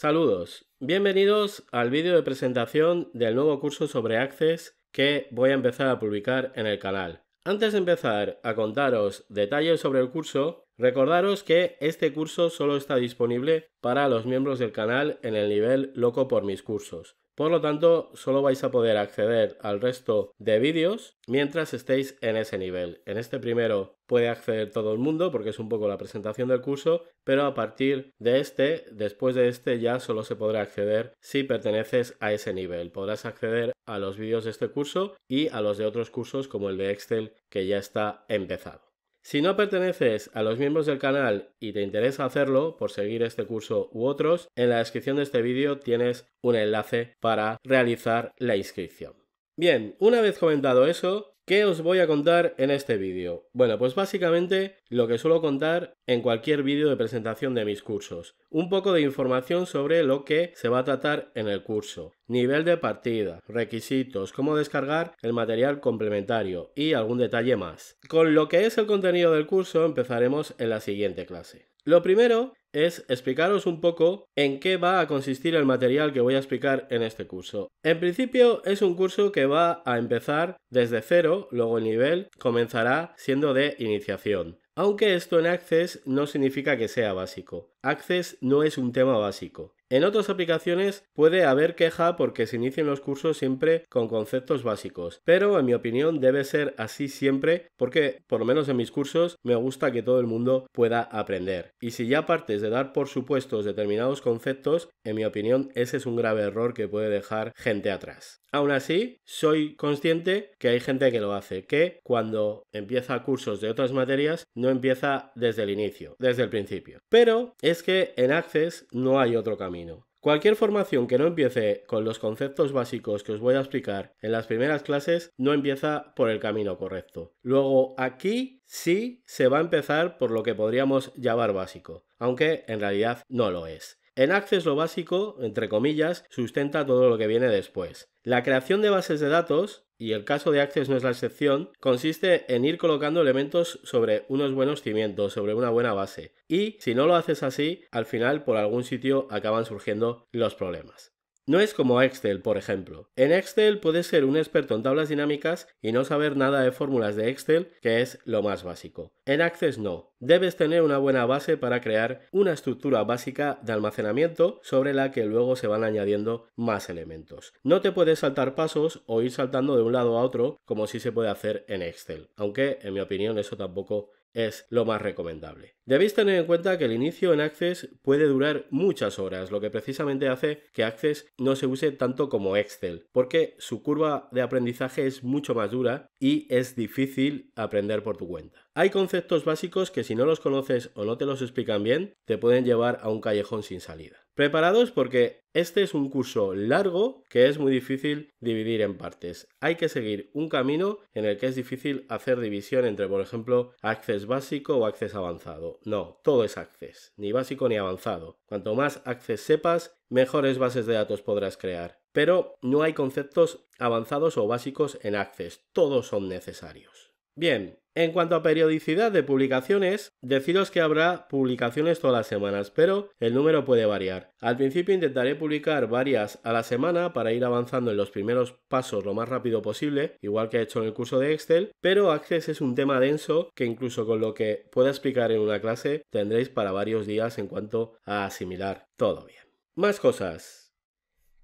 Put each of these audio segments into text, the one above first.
Saludos, bienvenidos al vídeo de presentación del nuevo curso sobre Access que voy a empezar a publicar en el canal. Antes de empezar a contaros detalles sobre el curso, Recordaros que este curso solo está disponible para los miembros del canal en el nivel loco por mis cursos. Por lo tanto, solo vais a poder acceder al resto de vídeos mientras estéis en ese nivel. En este primero puede acceder todo el mundo porque es un poco la presentación del curso, pero a partir de este, después de este ya solo se podrá acceder si perteneces a ese nivel. Podrás acceder a los vídeos de este curso y a los de otros cursos como el de Excel que ya está empezado. Si no perteneces a los miembros del canal y te interesa hacerlo por seguir este curso u otros, en la descripción de este vídeo tienes un enlace para realizar la inscripción. Bien, una vez comentado eso, ¿Qué os voy a contar en este vídeo? Bueno, pues básicamente lo que suelo contar en cualquier vídeo de presentación de mis cursos. Un poco de información sobre lo que se va a tratar en el curso. Nivel de partida, requisitos, cómo descargar el material complementario y algún detalle más. Con lo que es el contenido del curso empezaremos en la siguiente clase. Lo primero es explicaros un poco en qué va a consistir el material que voy a explicar en este curso. En principio es un curso que va a empezar desde cero, luego el nivel comenzará siendo de iniciación. Aunque esto en Access no significa que sea básico. Access no es un tema básico. En otras aplicaciones puede haber queja porque se inician los cursos siempre con conceptos básicos, pero en mi opinión debe ser así siempre porque, por lo menos en mis cursos, me gusta que todo el mundo pueda aprender. Y si ya partes de dar por supuestos determinados conceptos, en mi opinión ese es un grave error que puede dejar gente atrás. Aún así, soy consciente que hay gente que lo hace, que cuando empieza cursos de otras materias no empieza desde el inicio, desde el principio. Pero es que en Access no hay otro camino. Cualquier formación que no empiece con los conceptos básicos que os voy a explicar en las primeras clases no empieza por el camino correcto. Luego aquí sí se va a empezar por lo que podríamos llamar básico, aunque en realidad no lo es. En Access lo básico, entre comillas, sustenta todo lo que viene después. La creación de bases de datos, y el caso de Access no es la excepción, consiste en ir colocando elementos sobre unos buenos cimientos, sobre una buena base. Y si no lo haces así, al final por algún sitio acaban surgiendo los problemas. No es como Excel, por ejemplo. En Excel puedes ser un experto en tablas dinámicas y no saber nada de fórmulas de Excel, que es lo más básico. En Access no. Debes tener una buena base para crear una estructura básica de almacenamiento sobre la que luego se van añadiendo más elementos. No te puedes saltar pasos o ir saltando de un lado a otro como sí se puede hacer en Excel, aunque en mi opinión eso tampoco es lo más recomendable. Debéis tener en cuenta que el inicio en Access puede durar muchas horas, lo que precisamente hace que Access no se use tanto como Excel, porque su curva de aprendizaje es mucho más dura y es difícil aprender por tu cuenta. Hay conceptos básicos que si no los conoces o no te los explican bien, te pueden llevar a un callejón sin salida. Preparados porque este es un curso largo que es muy difícil dividir en partes. Hay que seguir un camino en el que es difícil hacer división entre, por ejemplo, acceso básico o acceso avanzado. No, todo es acceso, ni básico ni avanzado. Cuanto más acceso sepas, mejores bases de datos podrás crear. Pero no hay conceptos avanzados o básicos en acceso. todos son necesarios. Bien, en cuanto a periodicidad de publicaciones, deciros que habrá publicaciones todas las semanas, pero el número puede variar. Al principio intentaré publicar varias a la semana para ir avanzando en los primeros pasos lo más rápido posible, igual que he hecho en el curso de Excel, pero Access es un tema denso que incluso con lo que pueda explicar en una clase tendréis para varios días en cuanto a asimilar todo bien. Más cosas.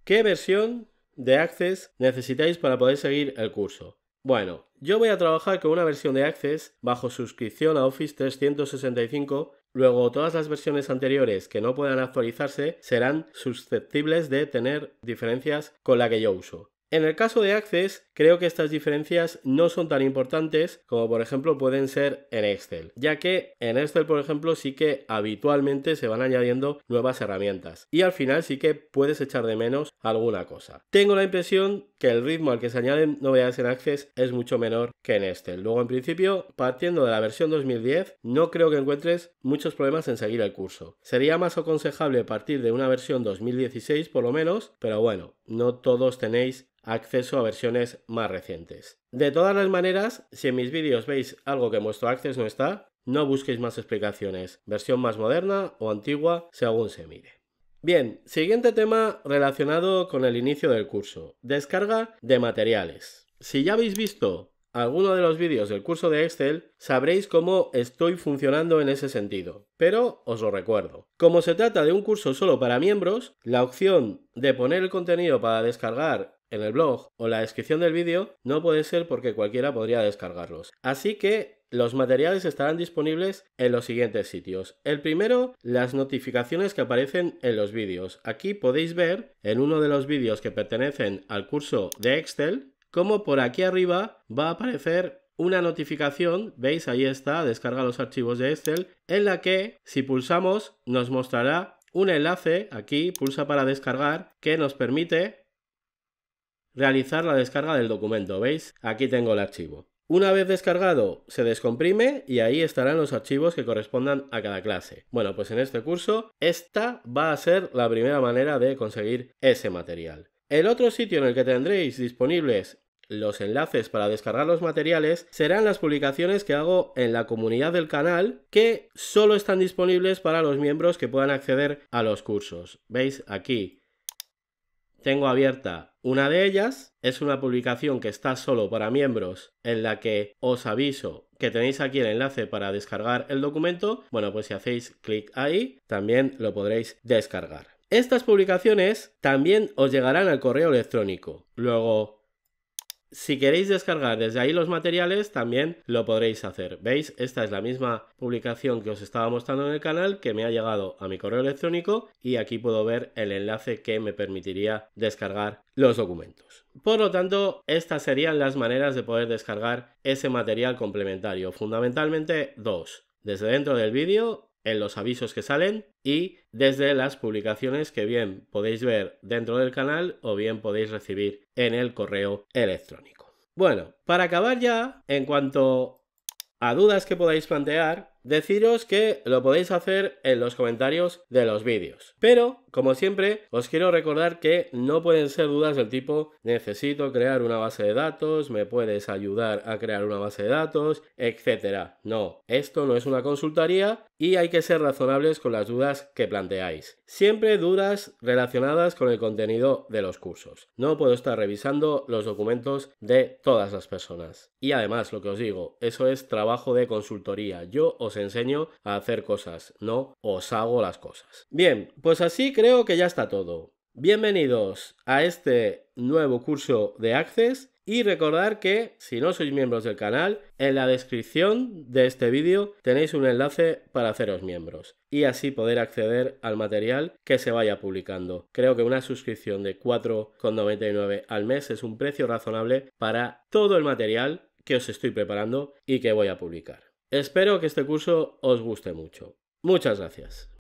¿Qué versión de Access necesitáis para poder seguir el curso? Bueno, yo voy a trabajar con una versión de Access bajo suscripción a Office 365, luego todas las versiones anteriores que no puedan actualizarse serán susceptibles de tener diferencias con la que yo uso. En el caso de Access, creo que estas diferencias no son tan importantes como por ejemplo pueden ser en Excel, ya que en Excel por ejemplo sí que habitualmente se van añadiendo nuevas herramientas y al final sí que puedes echar de menos alguna cosa. Tengo la impresión que el ritmo al que se añaden novedades en Access es mucho menor que en Excel. Luego en principio, partiendo de la versión 2010, no creo que encuentres muchos problemas en seguir el curso. Sería más aconsejable partir de una versión 2016 por lo menos, pero bueno, no todos tenéis acceso a versiones más recientes. De todas las maneras, si en mis vídeos veis algo que en vuestro Access no está, no busquéis más explicaciones, versión más moderna o antigua, según se mire. Bien, siguiente tema relacionado con el inicio del curso, descarga de materiales. Si ya habéis visto alguno de los vídeos del curso de Excel, sabréis cómo estoy funcionando en ese sentido. Pero os lo recuerdo. Como se trata de un curso solo para miembros, la opción de poner el contenido para descargar en el blog o la descripción del vídeo no puede ser porque cualquiera podría descargarlos. Así que los materiales estarán disponibles en los siguientes sitios. El primero, las notificaciones que aparecen en los vídeos. Aquí podéis ver en uno de los vídeos que pertenecen al curso de Excel como por aquí arriba va a aparecer una notificación, veis ahí está, descarga los archivos de Excel, en la que si pulsamos nos mostrará un enlace, aquí pulsa para descargar, que nos permite realizar la descarga del documento, ¿veis? Aquí tengo el archivo. Una vez descargado, se descomprime y ahí estarán los archivos que correspondan a cada clase. Bueno, pues en este curso, esta va a ser la primera manera de conseguir ese material. El otro sitio en el que tendréis disponibles los enlaces para descargar los materiales serán las publicaciones que hago en la comunidad del canal que solo están disponibles para los miembros que puedan acceder a los cursos. ¿Veis? Aquí tengo abierta una de ellas. Es una publicación que está solo para miembros en la que os aviso que tenéis aquí el enlace para descargar el documento. Bueno, pues si hacéis clic ahí, también lo podréis descargar. Estas publicaciones también os llegarán al correo electrónico. Luego si queréis descargar desde ahí los materiales, también lo podréis hacer. ¿Veis? Esta es la misma publicación que os estaba mostrando en el canal que me ha llegado a mi correo electrónico y aquí puedo ver el enlace que me permitiría descargar los documentos. Por lo tanto, estas serían las maneras de poder descargar ese material complementario, fundamentalmente dos, desde dentro del vídeo en los avisos que salen y desde las publicaciones que bien podéis ver dentro del canal o bien podéis recibir en el correo electrónico. Bueno, para acabar ya, en cuanto a dudas que podáis plantear, Deciros que lo podéis hacer en los comentarios de los vídeos. Pero, como siempre, os quiero recordar que no pueden ser dudas del tipo necesito crear una base de datos, me puedes ayudar a crear una base de datos, etcétera. No, esto no es una consultoría y hay que ser razonables con las dudas que planteáis. Siempre dudas relacionadas con el contenido de los cursos. No puedo estar revisando los documentos de todas las personas. Y además, lo que os digo, eso es trabajo de consultoría. Yo os enseño a hacer cosas, no os hago las cosas. Bien, pues así creo que ya está todo. Bienvenidos a este nuevo curso de Access y recordar que si no sois miembros del canal, en la descripción de este vídeo tenéis un enlace para haceros miembros y así poder acceder al material que se vaya publicando. Creo que una suscripción de 4,99 al mes es un precio razonable para todo el material que os estoy preparando y que voy a publicar. Espero que este curso os guste mucho. Muchas gracias.